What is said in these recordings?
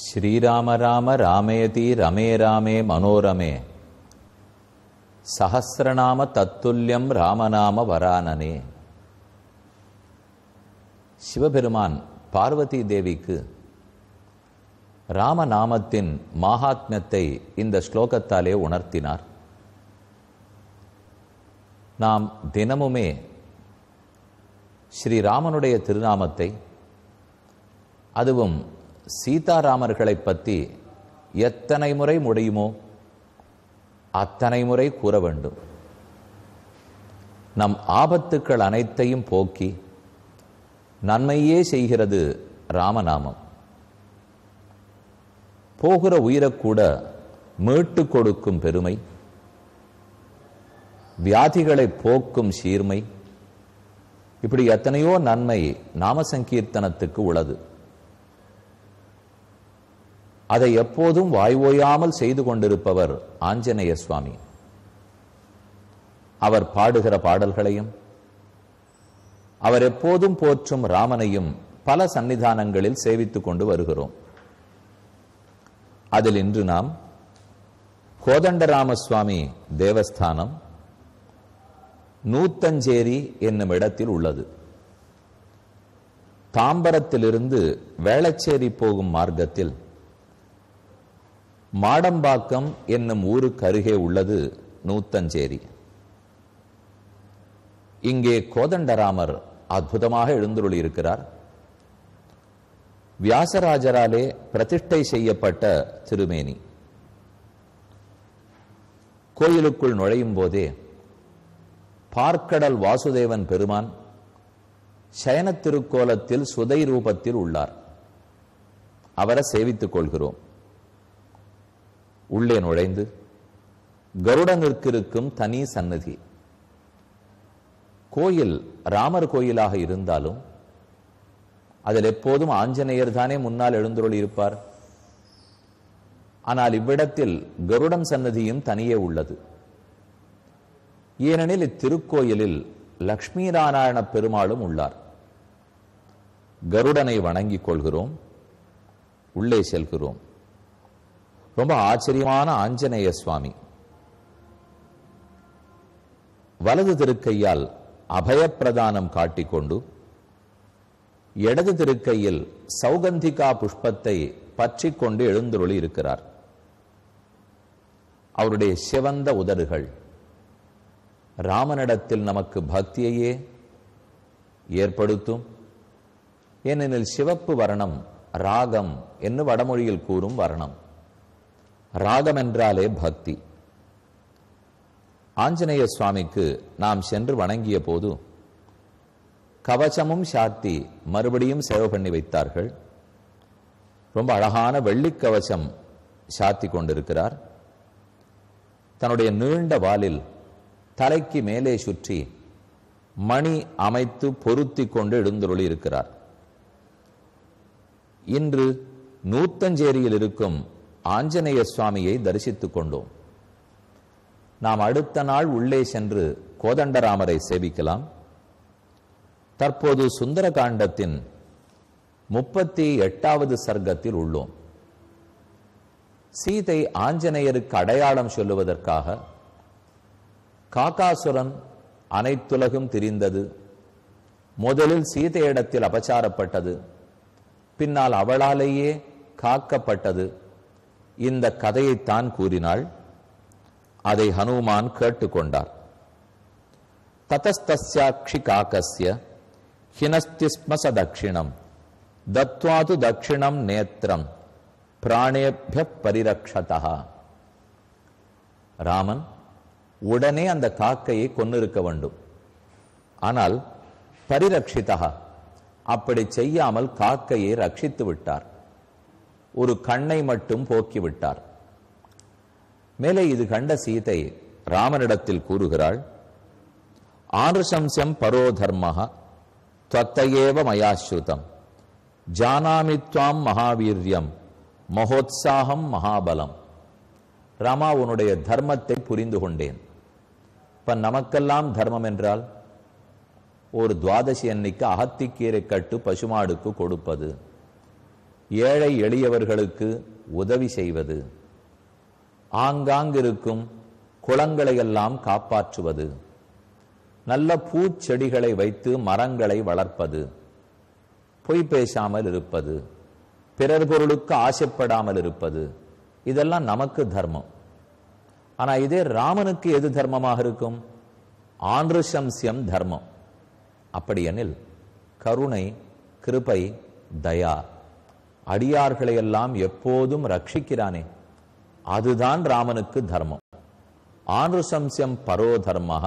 ஸ்ரீராம ராம ராமேதி ரமே ராமே மனோரமே சஹசிரநாம தத்துல்யம் ராமநாம வரானனே சிவபெருமான் பார்வதி தேவிக்கு ராமநாமத்தின் மகாத்மத்தை இந்த ஸ்லோகத்தாலே உணர்த்தினார் நாம் தினமுமே ஸ்ரீராமனுடைய திருநாமத்தை அதுவும் சீதாராமர்களை பற்றி எத்தனை முறை முடியுமோ அத்தனை முறை கூற வேண்டும் நம் ஆபத்துக்கள் அனைத்தையும் போக்கி நன்மையே செய்கிறது ராமநாமம் போகிற உயிரக்கூட மீட்டு கொடுக்கும் பெருமை வியாதிகளை போக்கும் சீர்மை இப்படி எத்தனையோ நன்மை நாமசங்கீர்த்தனத்துக்கு உள்ளது அதை எப்போதும் வாய் ஓயாமல் செய்து கொண்டிருப்பவர் ஆஞ்சநேய சுவாமி அவர் பாடுகிற பாடல்களையும் அவர் எப்போதும் போற்றும் ராமனையும் பல சன்னிதானங்களில் சேவித்துக் கொண்டு வருகிறோம் அதில் இன்று நாம் கோதண்டராமசுவாமி தேவஸ்தானம் நூத்தஞ்சேரி என்னும் இடத்தில் உள்ளது தாம்பரத்திலிருந்து வேளச்சேரி போகும் மார்க்கத்தில் மாடம்பாக்கம் என்னும் ஊருக்கு அருகே உள்ளது நூத்தஞ்சேரி இங்கே கோதண்டராமர் அற்புதமாக எழுந்துருளி இருக்கிறார் வியாசராஜராலே பிரதிஷ்டை செய்யப்பட்ட திருமேனி கோயிலுக்குள் நுழையும் போதே பார்க்கடல் வாசுதேவன் பெருமான் திருக்கோலத்தில் சுதை ரூபத்தில் உள்ளார் அவரை சேவித்துக் கொள்கிறோம் உள்ளே நுழைந்து கருடனிற்கு இருக்கும் தனி சன்னதி கோயில் ராமர் கோயிலாக இருந்தாலும் அதில் எப்போதும் ஆஞ்சநேயர் தானே முன்னால் எழுந்தொருள் இருப்பார் ஆனால் இவ்விடத்தில் கருடன் சன்னதியும் தனியே உள்ளது ஏனெனில் இத்திருக்கோயிலில் லக்ஷ்மி நாராயண பெருமாளும் உள்ளார் கருடனை வணங்கிக் கொள்கிறோம் உள்ளே செல்கிறோம் ரொம்ப ஆச்சரியமான ஆஞ்சநேய சுவாமி வலது திருக்கையால் அபயப்பிரதானம் காட்டிக்கொண்டு இடது திருக்கையில் சௌகந்திகா புஷ்பத்தை பற்றி கொண்டு இருக்கிறார் அவருடைய சிவந்த உதடுகள் ராமனிடத்தில் நமக்கு பக்தியையே ஏற்படுத்தும் ஏனெனில் சிவப்பு வர்ணம் ராகம் என்று வடமொழியில் கூறும் வர்ணம் ராகம் என்றாலே பக்தி ஆஞ்சநேய சுவாமிக்கு நாம் சென்று வணங்கிய போது கவசமும் சாத்தி மறுபடியும் சேவை பண்ணி வைத்தார்கள் ரொம்ப அழகான கவசம் சாத்தி கொண்டிருக்கிறார் தன்னுடைய நீண்ட வாலில் தலைக்கு மேலே சுற்றி மணி அமைத்து பொருத்தி கொண்டு எழுந்தருளி இருக்கிறார் இன்று நூத்தஞ்சேரியில் இருக்கும் ஆஞ்சநேய சுவாமியை தரிசித்துக் கொண்டோம் நாம் அடுத்த நாள் உள்ளே சென்று கோதண்டராமரை சேவிக்கலாம் தற்போது சுந்தர காண்டத்தின் முப்பத்தி எட்டாவது சர்க்கத்தில் உள்ளோம் சீதை ஆஞ்சநேயருக்கு அடையாளம் சொல்லுவதற்காக காக்காசுரன் அனைத்துலகும் திரிந்தது முதலில் சீதையிடத்தில் அபச்சாரப்பட்டது பின்னால் அவளாலேயே காக்கப்பட்டது இந்த கதையைத்தான் கூறினாள் அதை ஹனுமான் கேட்டுக்கொண்டார் ததஸ்தாட்சி காக்கசிய ஹினஸ்திஸ்மச தட்சிணம் தத்வாது தட்சிணம் நேத்திரம் பிராணேபிய பரிரக்ஷதா ராமன் உடனே அந்த காக்கையை கொன்னிருக்க வேண்டும் ஆனால் பரிரட்சிதா அப்படி செய்யாமல் காக்கையை ரட்சித்து விட்டார் ஒரு கண்ணை மட்டும் போக்கிவிட்டார் மேலே இது கண்ட சீதை ராமனிடத்தில் கூறுகிறாள் ஆனுசம்சம் பரோதர்மஹ துவத்தையேவ மயாஸ்ருதம் ஜானாமி துவாம் மகாவீரியம் மகோத்சாகம் மகாபலம் ராமா உன்னுடைய தர்மத்தை புரிந்து கொண்டேன் இப்ப நமக்கெல்லாம் தர்மம் என்றால் ஒரு துவாதசி அன்னைக்கு அகத்திக்கீரை கட்டு பசுமாடுக்கு கொடுப்பது ஏழை எளியவர்களுக்கு உதவி செய்வது ஆங்காங்கிருக்கும் குளங்களையெல்லாம் காப்பாற்றுவது நல்ல பூச்செடிகளை வைத்து மரங்களை வளர்ப்பது பொய் பேசாமல் இருப்பது பிறர் பொருளுக்கு ஆசைப்படாமல் இருப்பது இதெல்லாம் நமக்கு தர்மம் ஆனால் இதே ராமனுக்கு எது தர்மமாக இருக்கும் ஆன்ருசம்சியம் தர்மம் அப்படியெனில் கருணை கிருபை தயா அடியார்களை எல்லாம் எப்போதும் ரட்சிக்கிறானே அதுதான் ராமனுக்கு தர்மம் ஆனுசம்சியம் பரோ தர்மஹ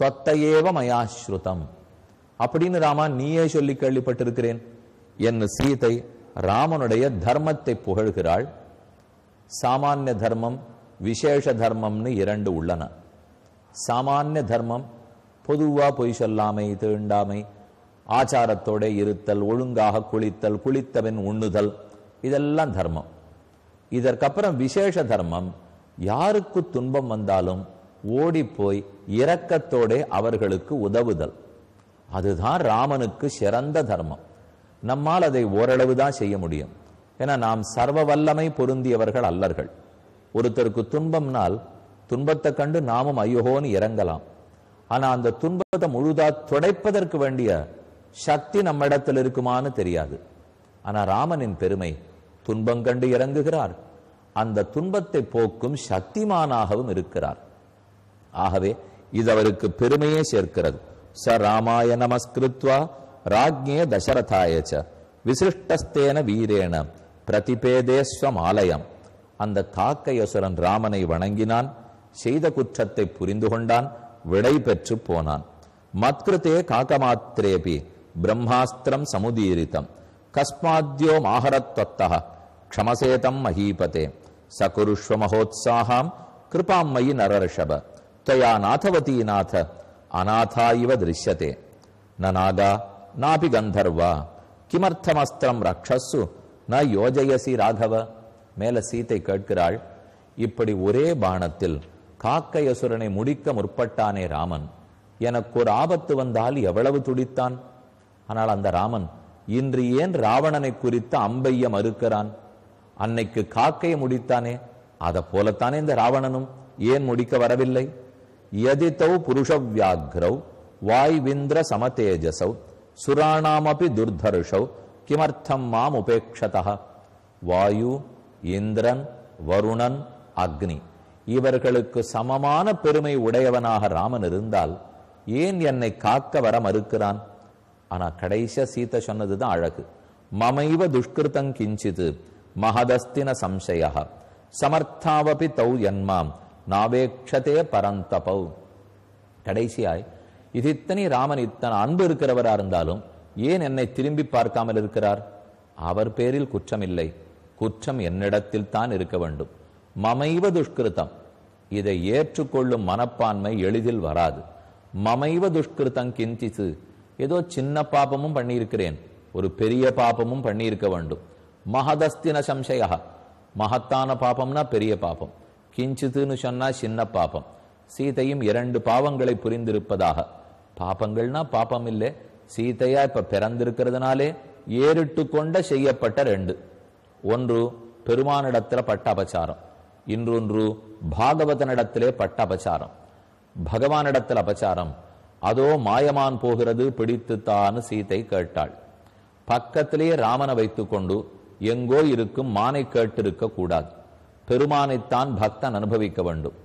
தொத்தையேவ மயாஸ்ருதம் அப்படின்னு ராமா நீயே சொல்லி கேள்விப்பட்டிருக்கிறேன் என் சீதை ராமனுடைய தர்மத்தை புகழ்கிறாள் சாமானிய தர்மம் விசேஷ தர்மம்னு இரண்டு உள்ளன சாமானிய தர்மம் பொதுவாக பொய் சொல்லாமை தீண்டாமை ஆச்சாரத்தோட இருத்தல் ஒழுங்காக குளித்தல் குளித்தவன் உண்ணுதல் இதெல்லாம் தர்மம் இதற்கப்புறம் விசேஷ தர்மம் யாருக்கு துன்பம் வந்தாலும் ஓடி போய் இரக்கத்தோட அவர்களுக்கு உதவுதல் அதுதான் ராமனுக்கு சிறந்த தர்மம் நம்மால் அதை ஓரளவு தான் செய்ய முடியும் ஏன்னா நாம் சர்வ வல்லமை பொருந்தியவர்கள் அல்லர்கள் ஒருத்தருக்கு துன்பம்னால் துன்பத்தை கண்டு நாமும் ஐயோன்னு இறங்கலாம் ஆனால் அந்த துன்பத்தை முழுதா துடைப்பதற்கு வேண்டிய சக்தி நம்மிடத்தில் இருக்குமான்னு தெரியாது ஆனா ராமனின் பெருமை துன்பம் கண்டு இறங்குகிறார் அந்த துன்பத்தை போக்கும் சக்திமானாகவும் இருக்கிறார் ஆகவே இது அவருக்கு பெருமையே சேர்க்கிறது ச ராமாய நமஸ்கிருத்வா ராஜ்ஞே தசரதாயச்ச விசிஷ்டஸ்தேன வீரேன பிரதிபேதேஸ்வம் ஆலயம் அந்த காக்கையசுரன் ராமனை வணங்கினான் செய்த குற்றத்தை புரிந்து கொண்டான் விடை பெற்று போனான் மத்கிருத்தே காக்கமாத்திரேபி பிரம்மாஸ்திரம் சமுதீரித்தம் கஸ்மாத்தியோ மாஹரத்வத்தக க்ஷமசேதம் மகீபதே சகுருஷ்வ மகோத்சாகாம் கிருபாம் மயி நரர்ஷப त्वया नाथवती नाथ अनाथा इव दृश्यते न नागा नापि गन्धर्वा கிமர்த்தமஸ்திரம் ரக்ஷஸ்ஸு ந யோஜயசி ராகவ மேல சீத்தை கேட்கிறாள் இப்படி ஒரே பானத்தில் காக்கையசுரனை முடிக்க முற்பட்டானே ராமன் எனக்கு ஒரு ஆபத்து வந்தால் எவ்வளவு துடித்தான் ஆனால் அந்த ராமன் இன்று ஏன் ராவணனை குறித்து அம்பைய மறுக்கிறான் அன்னைக்கு காக்கைய முடித்தானே அதை போலத்தானே இந்த ராவணனும் ஏன் முடிக்க வரவில்லை யதித்தௌ வாய் விந்திர சமதேஜசௌ சுராணாமபி துர்தர்ஷௌ கிமர்த்தம் மாம் உபேட்சதா வாயு இந்திரன் வருணன் அக்னி இவர்களுக்கு சமமான பெருமை உடையவனாக ராமன் இருந்தால் ஏன் என்னை காக்க வர மறுக்கிறான் ஆனால் கடைசியா சீத்த சொன்னது தான் அழகு மமைவ துஷ்கிருத்தம் கிஞ்சிது மகதஸ்தின சம்சயா சமர்த்தாவபி தௌ என்மாம் நாவேக்ஷதே பரந்தபௌ கடைசியாய் இது இத்தனை ராமன் இத்தனை அன்பு இருக்கிறவரா இருந்தாலும் ஏன் என்னை திரும்பி பார்க்காமல் இருக்கிறார் அவர் பேரில் குற்றம் இல்லை குற்றம் என்னிடத்தில் தான் இருக்க வேண்டும் மமைவ துஷ்கிருத்தம் இதை ஏற்றுக்கொள்ளும் மனப்பான்மை எளிதில் வராது மமைவ துஷ்கிருத்தம் கிஞ்சிசு ஏதோ சின்ன பாபமும் பண்ணியிருக்கிறேன் ஒரு பெரிய பாபமும் பண்ணியிருக்க வேண்டும் மகதஸ்தின சம்சயா மகத்தான பாபம்னா பெரிய பாபம் கிஞ்சித்துன்னு சொன்னா சின்ன பாபம் சீதையும் இரண்டு பாவங்களை புரிந்திருப்பதாக பாபங்கள்னா பாபம் இல்லை சீதையா இப்ப பிறந்திருக்கிறதுனாலே ஏறிட்டு கொண்ட செய்யப்பட்ட ரெண்டு ஒன்று பெருமானிடத்துல பட்ட அபச்சாரம் இன்னொன்று பாகவதனிடத்திலே பட்ட அபச்சாரம் பகவானிடத்தில் அபச்சாரம் அதோ மாயமான் போகிறது பிடித்துத்தான் சீத்தை கேட்டாள் பக்கத்திலேயே ராமனை வைத்துக்கொண்டு எங்கோ இருக்கும் மானை கேட்டிருக்க கூடாது பெருமானைத்தான் பக்தன் அனுபவிக்க வேண்டும்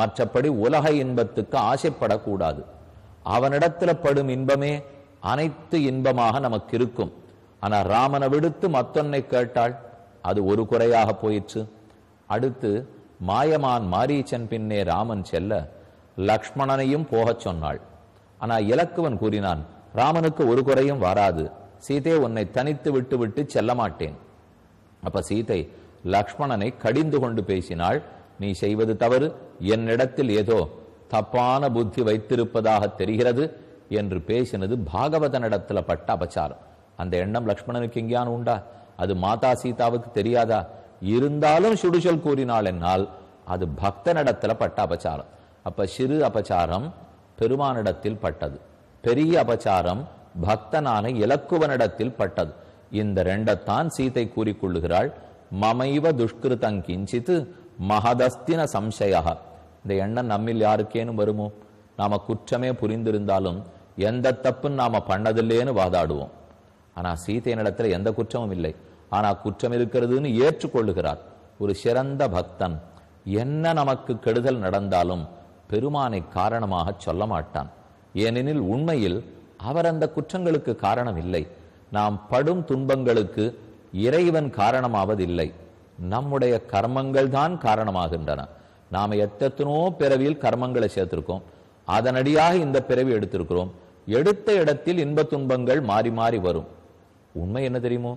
மற்றபடி உலக இன்பத்துக்கு ஆசைப்படக்கூடாது அவனிடத்துல படும் இன்பமே அனைத்து இன்பமாக நமக்கு இருக்கும் ஆனால் ராமனை விடுத்து மத்தொன்னை கேட்டாள் அது ஒரு குறையாக போயிற்று அடுத்து மாயமான் மாரீச்சன் பின்னே ராமன் செல்ல லக்ஷ்மணனையும் போகச் சொன்னாள் ஆனால் இலக்குவன் கூறினான் ராமனுக்கு ஒரு குறையும் வராது சீதை உன்னை தனித்து விட்டு விட்டு செல்ல மாட்டேன் அப்ப சீதை லக்ஷ்மணனை கடிந்து கொண்டு பேசினாள் நீ செய்வது தவறு என்னிடத்தில் ஏதோ தப்பான புத்தி வைத்திருப்பதாக தெரிகிறது என்று பேசினது பாகவதனிடத்தில் பட்ட அபச்சாரம் அந்த எண்ணம் லக்ஷ்மணனுக்கு எங்கேயான உண்டா அது மாதா சீதாவுக்கு தெரியாதா இருந்தாலும் சுடுசல் கூறினாள் என்னால் அது பக்தனிடத்தில் பட்ட அபச்சாரம் அப்ப சிறு அபச்சாரம் பெருமானிடத்தில் பட்டது பெரிய அபச்சாரம் பக்தனான இலக்குவனிடத்தில் பட்டது இந்த ரெண்டத்தான் சீதை கூறிக்கொள்ளுகிறாள் மமைவ துஷ்கிருதம் கிஞ்சித்து மகதஸ்தின சம்சயா இந்த எண்ணம் நம்மில் யாருக்கேனும் வருமோ நாம குற்றமே புரிந்திருந்தாலும் எந்த தப்புன்னு நாம பண்ணதில்லேன்னு வாதாடுவோம் ஆனா சீதையினிடத்துல எந்த குற்றமும் இல்லை ஆனா குற்றம் இருக்கிறதுன்னு ஏற்றுக்கொள்ளுகிறார் ஒரு சிறந்த பக்தன் என்ன நமக்கு கெடுதல் நடந்தாலும் பெருமானை காரணமாக சொல்ல மாட்டான் ஏனெனில் உண்மையில் அவர் அந்த குற்றங்களுக்கு காரணம் இல்லை நாம் படும் துன்பங்களுக்கு இறைவன் காரணமாவதில்லை நம்முடைய கர்மங்கள் தான் காரணமாகின்றன நாம் எத்தனோ பிறவியில் கர்மங்களை சேர்த்திருக்கோம் அதனடியாக இந்த பிறவி எடுத்திருக்கிறோம் எடுத்த இடத்தில் இன்ப துன்பங்கள் மாறி மாறி வரும் உண்மை என்ன தெரியுமோ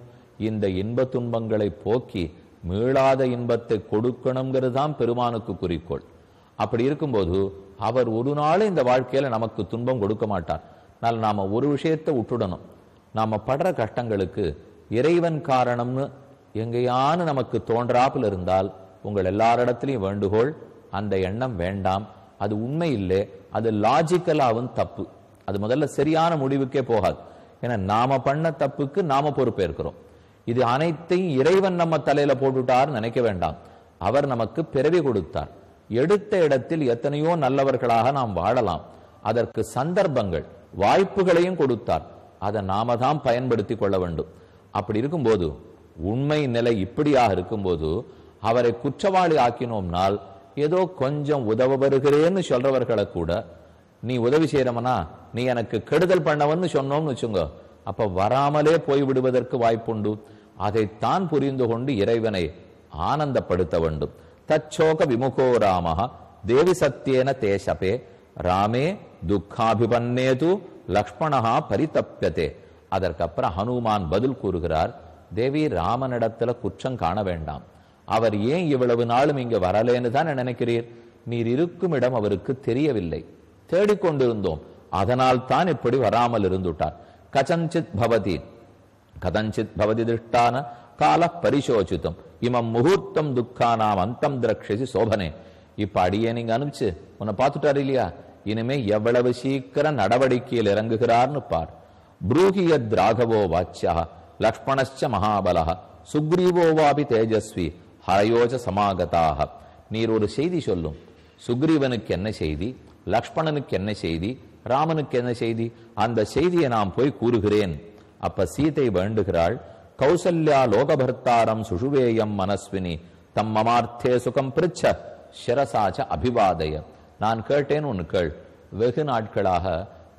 இந்த இன்ப துன்பங்களை போக்கி மீளாத இன்பத்தை கொடுக்கணுங்கிறது தான் பெருமானுக்கு குறிக்கோள் அப்படி இருக்கும்போது அவர் ஒரு நாளும் இந்த வாழ்க்கையில் நமக்கு துன்பம் கொடுக்க மாட்டார் ஆனால் நாம் ஒரு விஷயத்தை விட்டுடணும் நாம் படுற கஷ்டங்களுக்கு இறைவன் காரணம்னு எங்கேயானு நமக்கு தோன்றாப்பில் இருந்தால் உங்கள் எல்லாரிடத்துலையும் வேண்டுகோள் அந்த எண்ணம் வேண்டாம் அது உண்மை இல்லை அது லாஜிக்கலாகவும் தப்பு அது முதல்ல சரியான முடிவுக்கே போகாது ஏன்னா நாம பண்ண தப்புக்கு நாம பொறுப்பேற்கிறோம் இது அனைத்தையும் இறைவன் நம்ம தலையில போட்டுட்டார்னு நினைக்க வேண்டாம் அவர் நமக்கு பிறவி கொடுத்தார் எடுத்த இடத்தில் எத்தனையோ நல்லவர்களாக நாம் வாழலாம் அதற்கு சந்தர்ப்பங்கள் வாய்ப்புகளையும் கொடுத்தார் அதை நாம தான் பயன்படுத்தி கொள்ள வேண்டும் அப்படி இருக்கும்போது உண்மை நிலை இப்படியாக இருக்கும்போது அவரை குற்றவாளி ஆக்கினோம்னால் ஏதோ கொஞ்சம் உதவ வருகிறேன்னு சொல்றவர்களை கூட நீ உதவி செய்யறமனா நீ எனக்கு கெடுதல் பண்ணவன்னு சொன்னோம்னு வச்சுங்க அப்ப வராமலே போய் விடுவதற்கு வாய்ப்புண்டு அதைத்தான் புரிந்து கொண்டு இறைவனை ஆனந்தப்படுத்த வேண்டும் தச்சோக விமுகோ ராம தேவி தே சபே ராமே துக்காபிபன்னேது லக்ஷ்மணா பரிதப்பியதே அதற்கப்புறம் ஹனுமான் பதில் கூறுகிறார் தேவி ராமனிடத்துல குற்றம் காண வேண்டாம் அவர் ஏன் இவ்வளவு நாளும் இங்கு வரலேன்னு தான் நினைக்கிறீர் நீர் இருக்கும் இடம் அவருக்கு தெரியவில்லை தேடிக்கொண்டிருந்தோம் அதனால் தான் இப்படி வராமல் இருந்துட்டார் கச்சஞ்சித் பவதி கதஞ்சித் பவதி திருஷ்டான கால பரிசோச்சித்தம் இமம் முகூர்த்தம் துக்கா நாம் அந்தம் திரக்ஷசி சோபனே இப்ப அடியே நீங்க அனுப்பிச்சு உன்னை பார்த்துட்டாரு இல்லையா இனிமே எவ்வளவு சீக்கிர நடவடிக்கையில் இறங்குகிறார்னு பார் புரூகிய திராகவோ வாச்சியா லக்ஷ்மணச்ச மகாபலா சுக்ரீவோவாபி தேஜஸ்வி ஹரையோஜ சமாகதாக நீர் ஒரு செய்தி சொல்லும் சுக்ரீவனுக்கு என்ன செய்தி லக்ஷ்மணனுக்கு என்ன செய்தி ராமனுக்கு என்ன செய்தி அந்த செய்தியை நான் போய் கூறுகிறேன் அப்ப சீதை வேண்டுகிறாள் கௌசல்யா லோகபர்த்தாரம் சுஷுவேயம் மனஸ்வினி தம் மமார்த்தே சுகம் பிரிச்ச சிரசாச்ச அபிவாதய நான் கேட்டேன் உன் கேள் வெகு நாட்களாக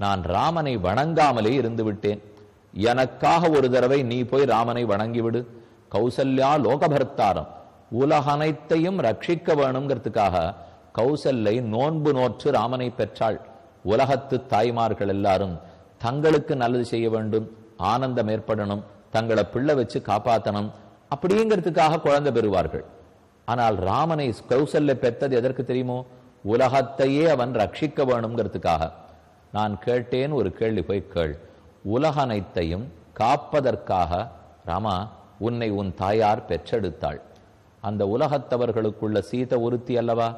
நான் ராமனை வணங்காமலே இருந்து விட்டேன் எனக்காக ஒரு தடவை நீ போய் ராமனை வணங்கிவிடு கௌசல்யா லோகபர்த்தாரம் உலகனைத்தையும் ரட்சிக்க வேணுங்கிறதுக்காக கௌசல்லை நோன்பு நோற்று ராமனை பெற்றாள் உலகத்து தாய்மார்கள் எல்லாரும் தங்களுக்கு நல்லது செய்ய வேண்டும் ஆனந்தம் ஏற்படணும் தங்களை பிள்ளை வச்சு காப்பாற்றணும் அப்படிங்கிறதுக்காக குழந்தை பெறுவார்கள் ஆனால் ராமனை கௌசல்ல பெற்றது எதற்கு தெரியுமோ உலகத்தையே அவன் ரட்சிக்க வேணுங்கிறதுக்காக நான் கேட்டேன் ஒரு கேள்வி போய் கேள் உலகனைத்தையும் காப்பதற்காக ராமா உன்னை உன் தாயார் பெற்றெடுத்தாள் அந்த உலகத்தவர்களுக்குள்ள சீத ஒருத்தி அல்லவா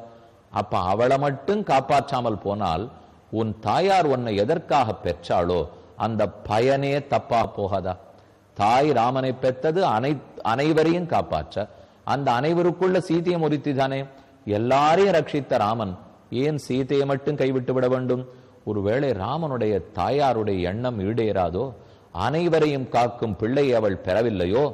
அப்ப அவளை மட்டும் காப்பாற்றாமல் போனால் உன் தாயார் உன்னை எதற்காக பெற்றாளோ அந்த பயனே தப்பா போகாதா தாய் ராமனை பெற்றது அனை அனைவரையும் காப்பாற்ற அந்த அனைவருக்குள்ள சீதையை தானே எல்லாரையும் ரட்சித்த ராமன் ஏன் சீதையை மட்டும் கைவிட்டு விட வேண்டும் ஒருவேளை ராமனுடைய தாயாருடைய எண்ணம் ஈடேறாதோ அனைவரையும் காக்கும் பிள்ளை அவள் பெறவில்லையோ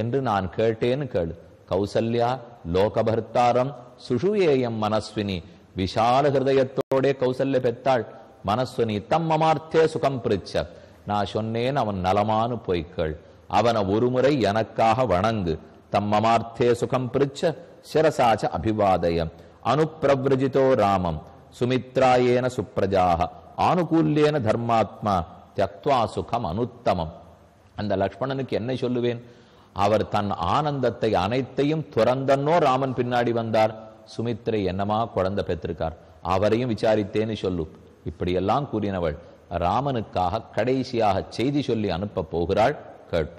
என்று நான் கேட்டேன்னு கேள் கௌசல்யா லோகபர்த்தாரம் சுஷுவேயம் மனஸ்வினி விஷால ஹிருதயத்தோட கௌசல்ய பெத்தாள் மனஸ்வினி தம் மமார்த்தே சுகம் பிரிச்ச நான் சொன்னேன் அவன் நலமானு போய்க்கள் அவனை ஒருமுறை எனக்காக வணங்கு தம்மமார்த்தே சுகம் பிரிச்ச சிரசாச்ச அபிவாதய அனுப்பிரவிரஜிதோ ராமம் சுமித்ராயேன சுப்பிரஜாக ஆனுகூல்யேன தர்மாத்மா தியக்துவா சுகம் அனுத்தமம் அந்த லக்ஷ்மணனுக்கு என்ன சொல்லுவேன் அவர் தன் ஆனந்தத்தை அனைத்தையும் துறந்தன்னோ ராமன் பின்னாடி வந்தார் சுமித்ரை என்னமா குழந்தை பெற்றிருக்கார் அவரையும் விசாரித்தேன்னு சொல்லு இப்படியெல்லாம் கூறினவள் ராமனுக்காக கடைசியாக செய்தி சொல்லி அனுப்ப போகிறாள் கேட்போம்